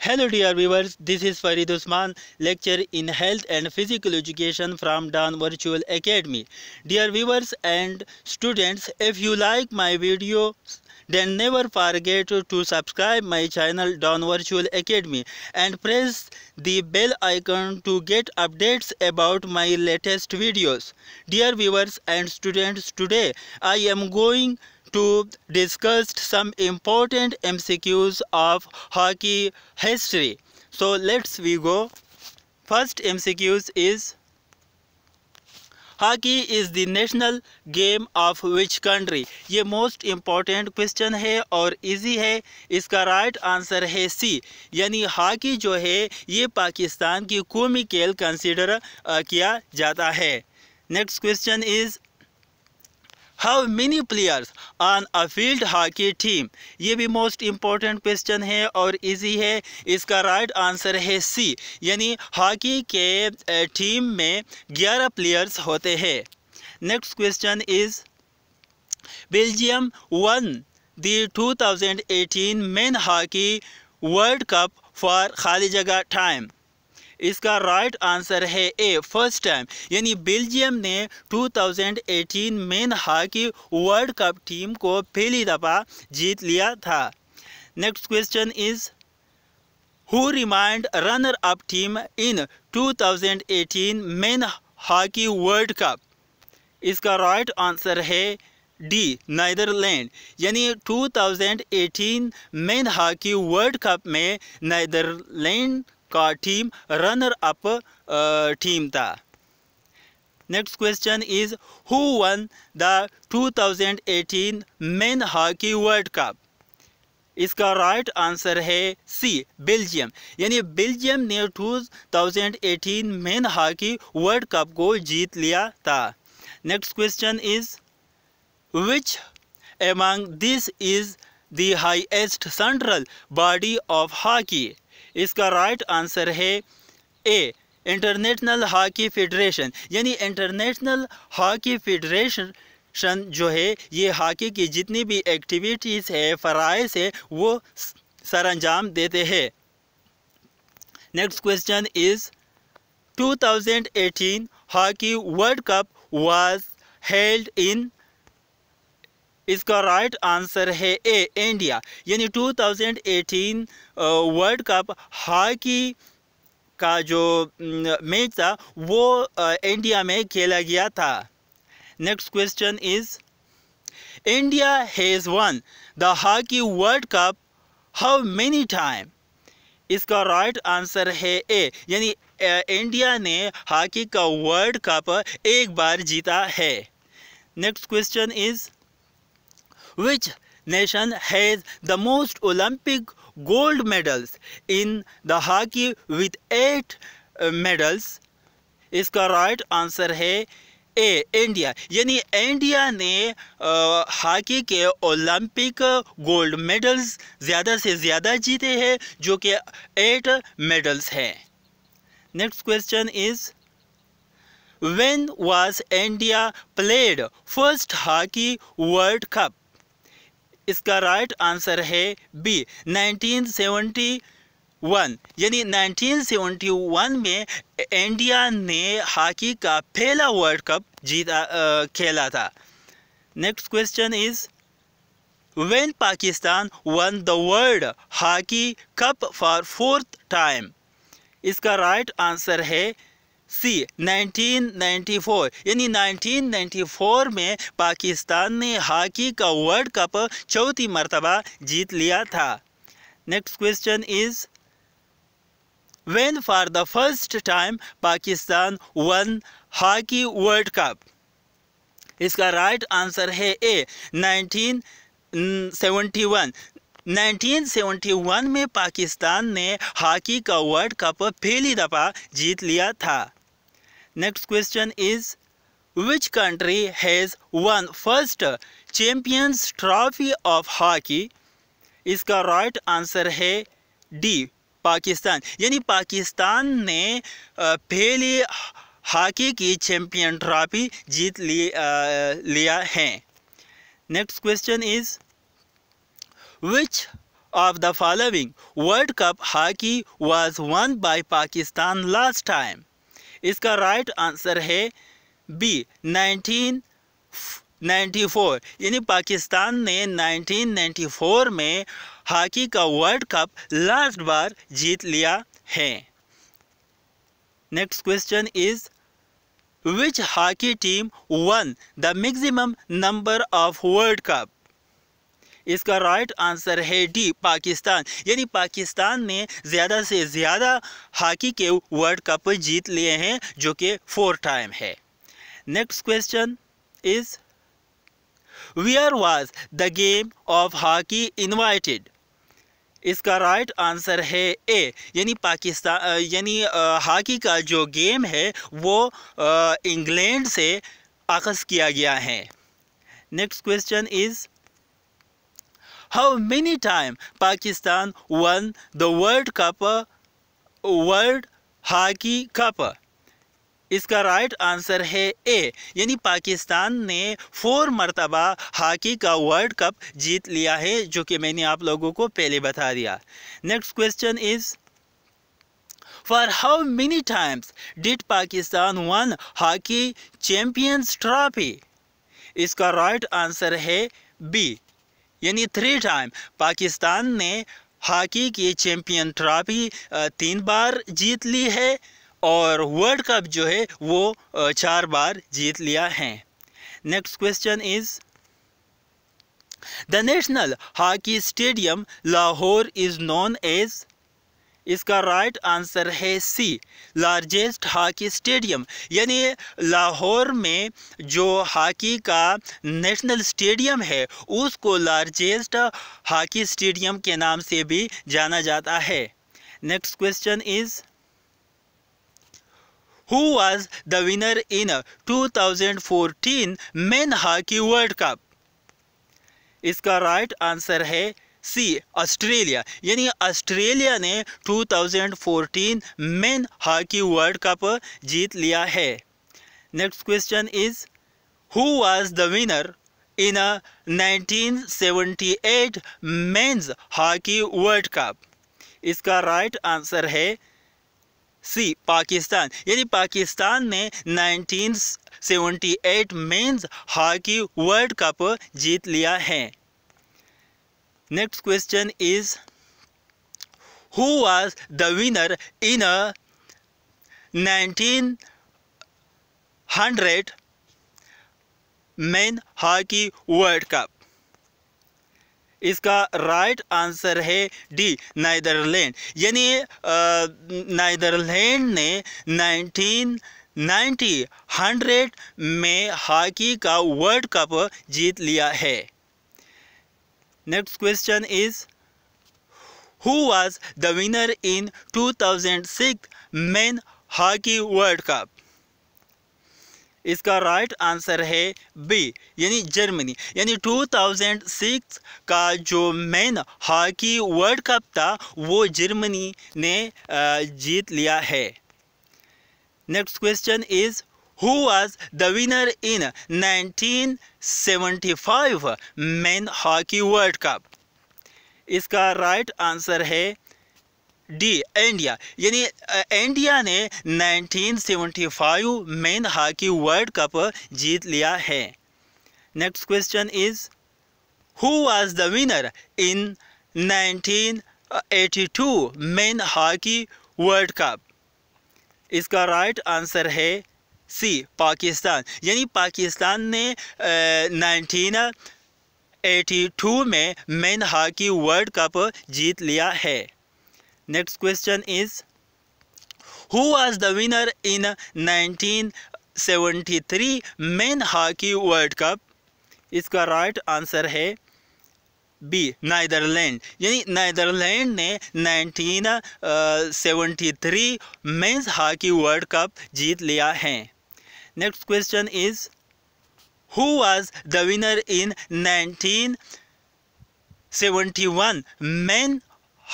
Hello dear viewers, this is Farid Usman, lecture in health and physical education from Dan Virtual Academy. Dear viewers and students, if you like my video, then never forget to subscribe my channel Dan Virtual Academy and press the bell icon to get updates about my latest videos. Dear viewers and students, today I am going to to discuss some important MCQs of hockey history. So let's we go. First MCQs is hockey is the national game of which country ये most important question है और easy है इसका right answer है C यानी hockey जो है ये पाकिस्तान की कौमी खेल कंसिडर किया जाता है next question is how many players on a field hockey team ये भी मोस्ट इम्पॉर्टेंट क्वेश्चन है और इजी है इसका राइट आंसर है सी यानी हॉकी के टीम में ग्यारह प्लेयर्स होते हैं next question is Belgium won the 2018 men hockey world cup for खाली जगह टाइम इसका राइट आंसर है ए फर्स्ट टाइम यानी बेल्जियम ने 2018 में हॉकी वर्ल्ड कप टीम को पहली दफ़ा जीत लिया था next question is who remained runner up team in 2018 men hockey world cup इसका राइट आंसर है डी नैदरलैंड यानी 2018 मेन हॉकी वर्ल्ड कप में नैदरलैंड का टीम रनर अप टीम था next question is who won the 2018 men hockey world cup इसका right answer है C Belgium यानी Belgium ने 2018 मेन हॉकी वर्ल्ड कप को जीत लिया था next question is which among this is the highest central body of hockey इसका right answer है ए इंटरनेशनल हॉकी फेडरेशन यानी इंटरनेशनल हॉकी फेडरेशन शन जो है ये हॉकी की जितनी भी एक्टिविटीज़ है फ़राइज है वो सर अंजाम देते हैं next question is 2018 hockey world cup was held in इसका राइट आंसर है ए इंडिया यानी 2018 वर्ल्ड कप हॉकी का जो मैच था वो इंडिया में खेला गया था next question is India has won the hockey world cup how many time इसका राइट आंसर है ए यानी इंडिया ने हॉकी का वर्ल्ड कप एक बार जीता है next question is Which nation has the most Olympic gold medals in the hockey with eight medals? इसका राइट आंसर है ए इंडिया यानी इंडिया ने हॉकी के ओलंपिक गोल्ड मेडल्स ज़्यादा से ज़्यादा जीते हैं जो कि एट मेडल्स हैं next question is when was India played first hockey World Cup? इसका राइट आंसर है बी 1971 यानी 1971 में इंडिया ने हॉकी का पहला वर्ल्ड कप जीता खेला था next question is when Pakistan won the world hockey cup for fourth time इसका राइट आंसर है सी 1994 यानी 1994 में पाकिस्तान ने हॉकी का वर्ल्ड कप चौथी मरतबा जीत लिया था next question is when for the first time Pakistan won hockey world cup इसका राइट आंसर है ए 1971 1971 में पाकिस्तान ने हॉकी का वर्ल्ड कप पहली दफ़ा जीत लिया था next question is which country has won first champions trophy of hockey इसका राइट आंसर है डी पाकिस्तान यानी पाकिस्तान ने पहले हॉकी की चैम्पियन ट्रॉफी जीत ली लिया है next question is which of the following world cup hockey was won by Pakistan last time इसका राइट आंसर है बी 1994 यानी पाकिस्तान ने 1994 में हॉकी का वर्ल्ड कप लास्ट बार जीत लिया है next question is which hockey team won the maximum number of world cup इसका राइट आंसर है डी पाकिस्तान यानी पाकिस्तान ने ज़्यादा से ज़्यादा हॉकी के वर्ल्ड कप जीत लिए हैं जो कि फोर टाइम है next question is where was the game of hockey invented इसका राइट right आंसर है ए यानी पाकिस्तान यानी हॉकी का जो गेम है वो इंग्लैंड से आकस किया गया है next question is how many times Pakistan won the World Cup World Hockey Cup? इसका राइट आंसर है ए यानी पाकिस्तान ने फोर मरतबा हॉकी का वर्ल्ड कप जीत लिया है जो कि मैंने आप लोगों को पहले बता दिया next question is for how many times did Pakistan won hockey champions trophy इसका राइट आंसर है बी यानी थ्री टाइम पाकिस्तान ने हॉकी की चैम्पियन ट्रॉफी तीन बार जीत ली है और वर्ल्ड कप जो है वो चार बार जीत लिया है next question is the national hockey stadium Lahore is known as इसका राइट आंसर है सी लार्जेस्ट हॉकी स्टेडियम यानी लाहौर में जो हॉकी का नेशनल स्टेडियम है उसको लार्जेस्ट हॉकी स्टेडियम के नाम से भी जाना जाता है next question is who was the winner in 2014 men hockey world cup इसका राइट आंसर है सी ऑस्ट्रेलिया यानी ऑस्ट्रेलिया ने 2014 मेन हॉकी वर्ल्ड कप जीत लिया है next question is who was the winner in 1978 men's hockey world cup इसका right right answer है C Pakistan यानी पाकिस्तान ने 1978 मेंस हॉकी वर्ल्ड कप जीत लिया है next question is who was the winner in nineteen hundred men hockey world cup इसका right answer है D Netherlands यानी नाइदरलैंड ने 1990 हंड्रेड में हॉकी का वर्ल्ड कप जीत लिया है next question is who was the winner in 2006 men hockey world cup इसका राइट आंसर है बी यानी जर्मनी यानी 2006 का जो मेन हॉकी वर्ल्ड कप था वो जर्मनी ने जीत लिया है next question is who was the winner in 1975 men hockey world cup इसका राइट right आंसर है डी इंडिया यानी इंडिया ने 1975 मेन हॉकी वर्ल्ड कप जीत लिया है next question is who was the winner in 1982 main hockey world cup इसका right right answer है C Pakistan यानी पाकिस्तान ने नाइनटीन एटी टू में मेन हॉकी वर्ल्ड कप जीत लिया है next question is who was the winner in 1973 men hockey world cup इसका right right answer है बी नैदरलैंड यानी नैदरलैंड ने 1973 मेन्स हॉकी वर्ल्ड कप जीत लिया है next question is who was the winner in 1971 men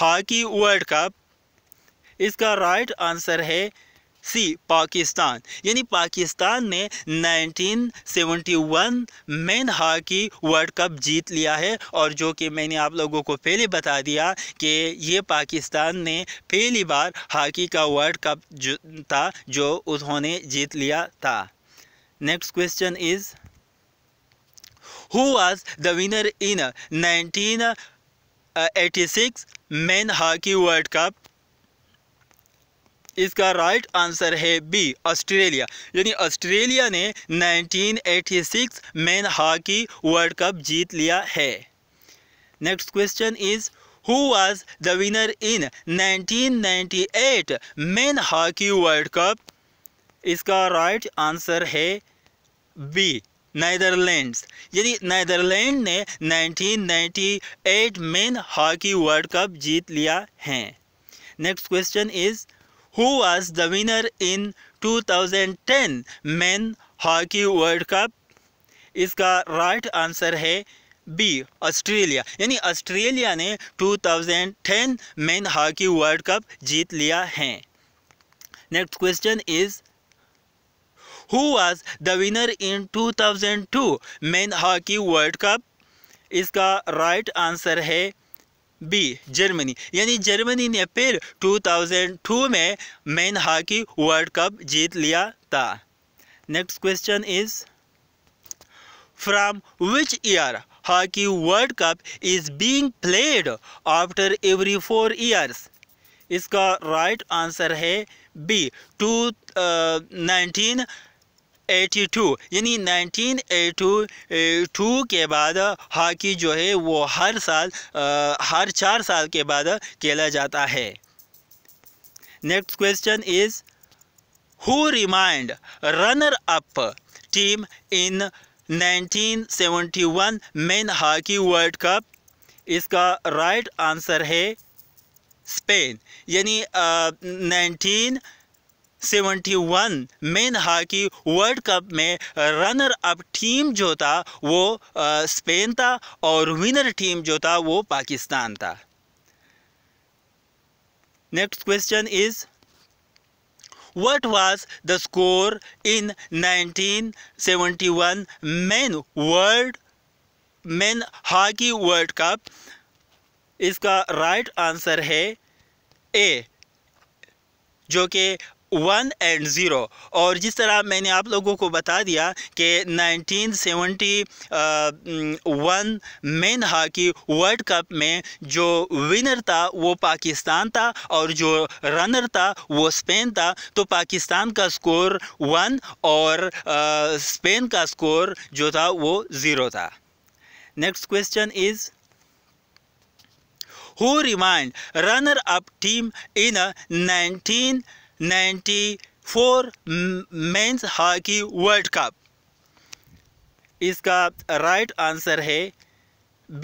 hockey world cup इसका right right answer है C Pakistan यानी पाकिस्तान ने 1971 मेन हॉकी वर्ल्ड कप जीत लिया है और जो कि मैंने आप लोगों को पहले बता दिया कि ये पाकिस्तान ने पहली बार हॉकी का वर्ल्ड कप जो था जो उन्होंने जीत लिया था next question is who was the winner in 1986 men hockey world cup इसका राइट आंसर है बी ऑस्ट्रेलिया यानी ऑस्ट्रेलिया ने 1986 मेन हॉकी वर्ल्ड कप जीत लिया है next question is who was in winner in 1998 men hockey world cup इसका right answer है B Netherlands यानी नैदरलैंड ने 1998 मेन हॉकी वर्ल्ड कप जीत लिया है next question is who was the winner in 2010 men hockey world cup इसका right answer है B Australia यानी ऑस्ट्रेलिया ने 2010 मेन हॉकी वर्ल्ड कप जीत लिया है next question is who was the winner in 2002 men hockey world cup इसका right answer है B Germany यानी जर्मनी ने फिर 2002 में मेन हॉकी वर्ल्ड कप जीत लिया था next question is from which year hockey world cup is being played after every four years इसका राइट right आंसर है बी टू नाइनटीन 1982 यानी 1982 के बाद हॉकी जो है वो हर साल आ, हर चार साल के बाद खेला जाता है next question is who remained runner up team in 1971 men hockey world cup इसका राइट right आंसर है स्पेन यानी uh, 1971 men hockey world cup में रनर अप टीम जो था वो स्पेन था और विनर टीम जो था वो पाकिस्तान था next question is what was the score in 1971 men world men hockey world cup इसका राइट right आंसर है ए जो कि वन एंड ज़ीरो और जिस तरह मैंने आप लोगों को बता दिया कि 1971 मेन हॉकी वर्ल्ड कप में जो विनर था वो पाकिस्तान था और जो रनर था वो स्पेन था तो पाकिस्तान का स्कोर वन और आ, स्पेन का स्कोर जो था वो ज़ीरो था next question is who remained runner up team in nineteen 19 1994 men's hockey world cup इसका राइट आंसर है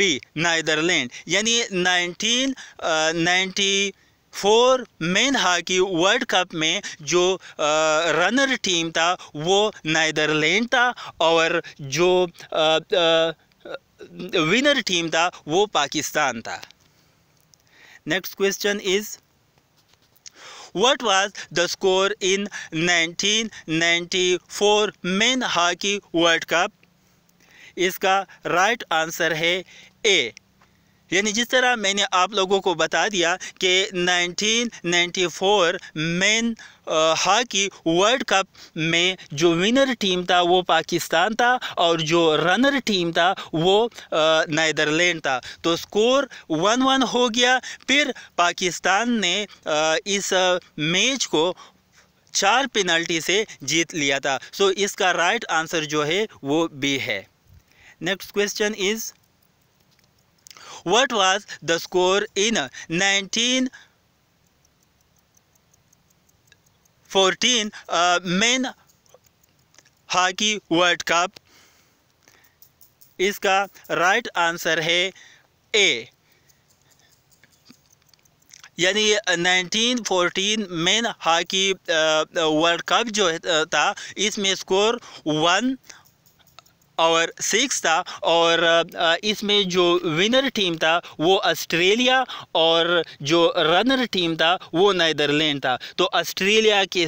बी नाइदरलैंड यानी 1994 ninety four men hockey world cup में जो रनर टीम था वो नाइदरलैंड था और जो आ, आ, विनर टीम था वो पाकिस्तान था next question is What was the score in 1994 men hockey world cup इसका राइट right आंसर है ए यानी जिस तरह मैंने आप लोगों को बता दिया कि 1994 मेन हॉकी वर्ल्ड कप में जो विनर टीम था वो पाकिस्तान था और जो रनर टीम था वो नदरलैंड था तो स्कोर वन वन हो गया फिर पाकिस्तान ने आ, इस मैच को चार पेनल्टी से जीत लिया था सो इसका राइट आंसर जो है वो बी है next question is What was the score in 1914 uh, Men Hockey World Cup? इसका राइट आंसर है ए यानी 1914 मेन हॉकी वर्ल्ड कप जो था इसमें स्कोर वन और सिक्स था और इसमें जो विनर टीम था वो ऑस्ट्रेलिया और जो रनर टीम था वो नदरलैंड था तो ऑस्ट्रेलिया के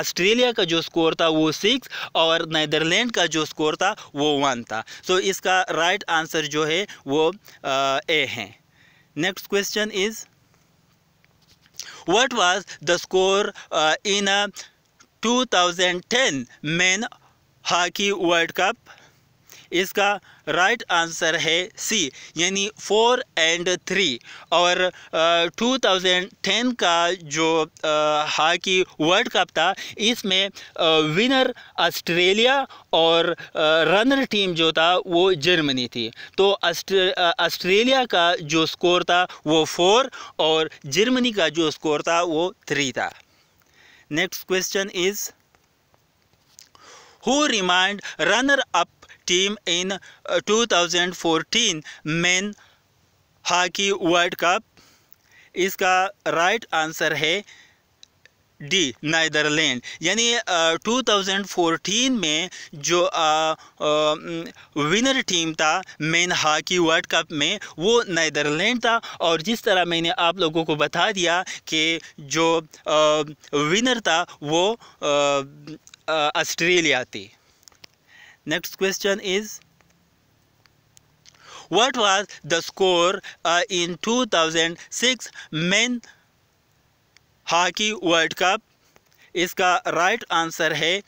ऑस्ट्रेलिया का जो स्कोर था वो सिक्स और नदरलैंड का जो स्कोर था वो वन था सो so इसका राइट right आंसर जो है वो ए है next question is what was the score in in thousand 2010 men hockey world cup इसका राइट आंसर है सी यानी फोर एंड थ्री और टू थाउजेंड टेन का जो हॉकी वर्ल्ड कप था इसमें विनर ऑस्ट्रेलिया और रनर टीम जो था वो जर्मनी थी तो ऑस्ट्रेलिया का जो स्कोर था वो फोर और जर्मनी का जो स्कोर था वो थ्री था next question is who remained runner-up team in 2014 uh, men hockey world cup इसका राइट आंसर है डी नैदरलैंड यानी 2014 uh, में जो विनर uh, टीम mm, था मेन हॉकी वर्ल्ड कप में वो नैदरलैंड था और जिस तरह मैंने आप लोगों को बता दिया कि जो विनर था वो ऑस्ट्रेलिया थी next question is what was the score in two thousand six men hockey world cup इसका राइट right आंसर है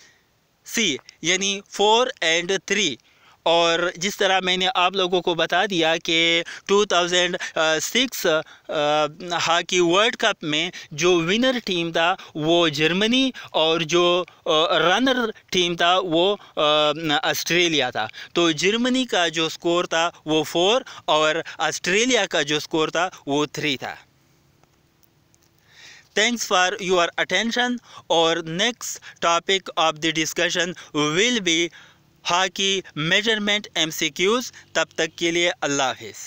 सी यानी फोर एंड थ्री और जिस तरह मैंने आप लोगों को बता दिया कि 2006 हॉकी वर्ल्ड कप में जो विनर टीम था वो जर्मनी और जो रनर टीम था वो ऑस्ट्रेलिया था तो जर्मनी का जो स्कोर था वो फोर और ऑस्ट्रेलिया का जो स्कोर था वो थ्री था thanks for your attention our next topic of the discussion will be बाकी मेजरमेंट एमसीक्यूज तब तक के लिए अल्लाह हाफिज़